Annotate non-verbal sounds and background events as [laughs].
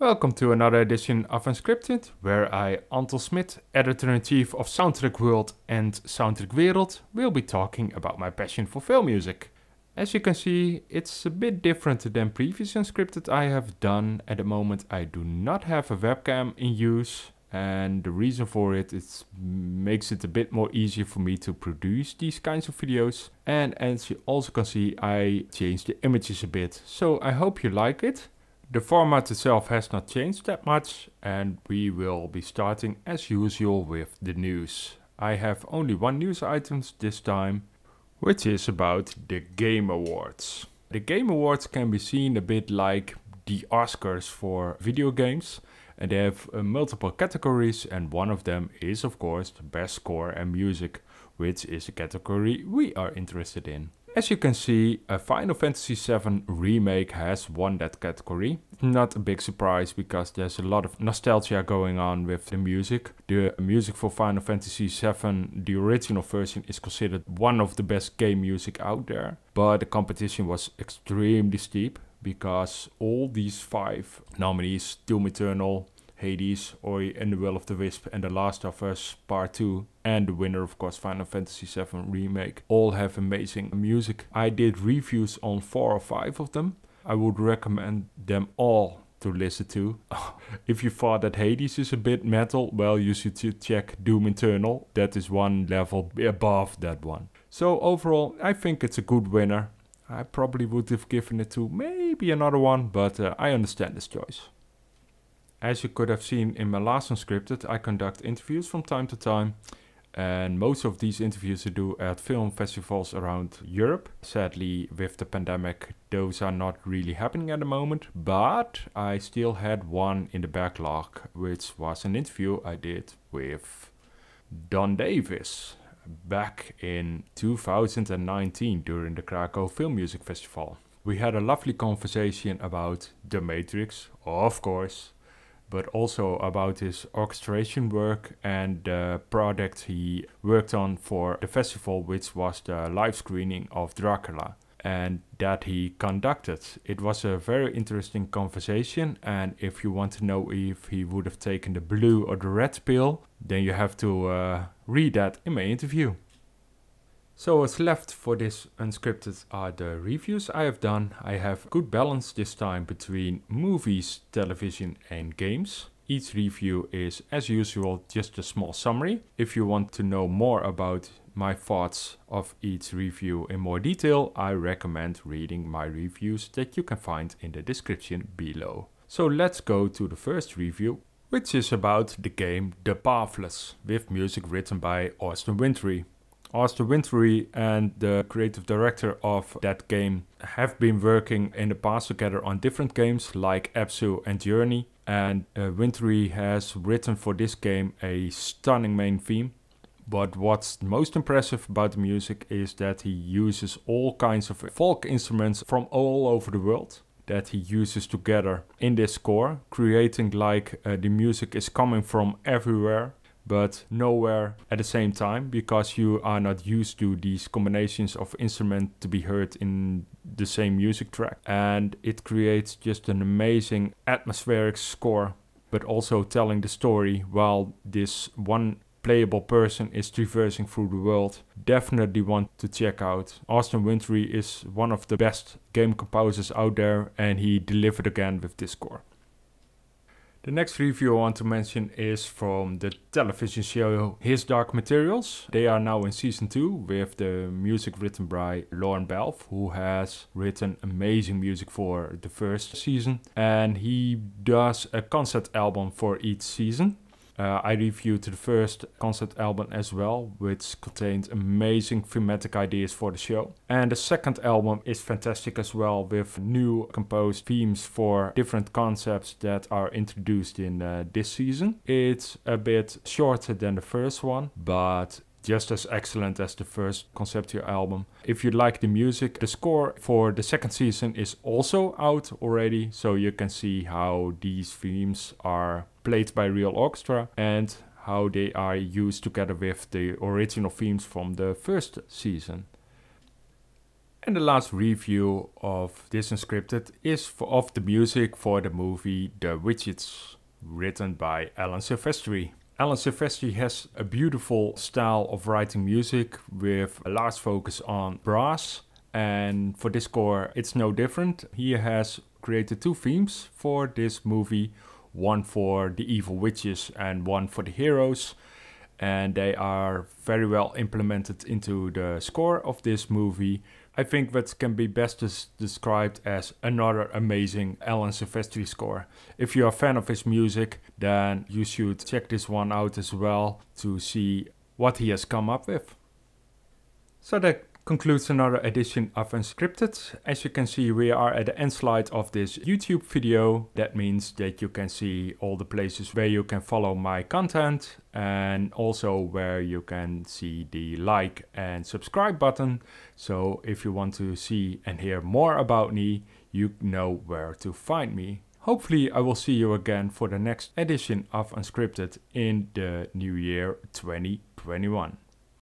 Welcome to another edition of Unscripted, where I, Antel Smit, editor-in-chief of Soundtrack World and Soundtrack Wereld, will be talking about my passion for film music. As you can see, it's a bit different than previous Unscripted I have done. At the moment I do not have a webcam in use, and the reason for it is makes it a bit more easier for me to produce these kinds of videos and as you also can see I changed the images a bit so I hope you like it the format itself has not changed that much and we will be starting as usual with the news. I have only one news item this time, which is about the Game Awards. The Game Awards can be seen a bit like the Oscars for video games and they have uh, multiple categories and one of them is of course the best score and music which is a category we are interested in. As you can see, a Final Fantasy VII Remake has won that category. Not a big surprise because there's a lot of nostalgia going on with the music. The music for Final Fantasy VII, the original version, is considered one of the best game music out there. But the competition was extremely steep because all these five nominees, Doom Eternal, Hades, Oi, and The Will of the Wisp, and The Last of Us Part 2, and the winner of course Final Fantasy VII Remake, all have amazing music. I did reviews on 4 or 5 of them. I would recommend them all to listen to. [laughs] if you thought that Hades is a bit metal, well you should check Doom Eternal, that is one level above that one. So overall, I think it's a good winner. I probably would have given it to maybe another one, but uh, I understand this choice. As you could have seen in my last Unscripted, I conduct interviews from time to time. And most of these interviews I do at film festivals around Europe. Sadly, with the pandemic, those are not really happening at the moment. But I still had one in the backlog, which was an interview I did with Don Davis back in 2019 during the Krakow Film Music Festival. We had a lovely conversation about The Matrix, of course, but also about his orchestration work and the project he worked on for the festival, which was the live screening of Dracula and that he conducted. It was a very interesting conversation and if you want to know if he would have taken the blue or the red pill, then you have to uh, read that in my interview. So what's left for this unscripted are the reviews I have done. I have good balance this time between movies, television and games. Each review is, as usual, just a small summary. If you want to know more about my thoughts of each review in more detail, I recommend reading my reviews that you can find in the description below. So let's go to the first review, which is about the game The Pathless, with music written by Austin Wintry. Austin Winfrey and the creative director of that game have been working in the past together on different games like Absu and Journey. And uh, has written for this game a stunning main theme. But what's most impressive about the music is that he uses all kinds of folk instruments from all over the world that he uses together in this score, creating like uh, the music is coming from everywhere but nowhere at the same time because you are not used to these combinations of instruments to be heard in the same music track. And it creates just an amazing atmospheric score, but also telling the story while this one playable person is traversing through the world. Definitely want to check out. Austin Wintry is one of the best game composers out there and he delivered again with this score. The next review I want to mention is from the television show His Dark Materials. They are now in season 2 with the music written by Lauren Belf, who has written amazing music for the first season. And he does a concept album for each season. Uh, I reviewed the first concept album as well, which contained amazing thematic ideas for the show. And the second album is fantastic as well, with new composed themes for different concepts that are introduced in uh, this season. It's a bit shorter than the first one, but just as excellent as the first concept album. If you like the music, the score for the second season is also out already, so you can see how these themes are played by real orchestra and how they are used together with the original themes from the first season. And the last review of this Unscripted is for, of the music for the movie The Widgets, written by Alan Silvestri. Alan Silvestri has a beautiful style of writing music with a large focus on brass. And for this score, it's no different. He has created two themes for this movie one for the evil witches and one for the heroes and they are very well implemented into the score of this movie. I think that can be best described as another amazing Alan Silvestri score. If you're a fan of his music, then you should check this one out as well to see what he has come up with. So that concludes another edition of Unscripted. As you can see, we are at the end slide of this YouTube video. That means that you can see all the places where you can follow my content and also where you can see the like and subscribe button. So if you want to see and hear more about me, you know where to find me. Hopefully I will see you again for the next edition of Unscripted in the new year 2021.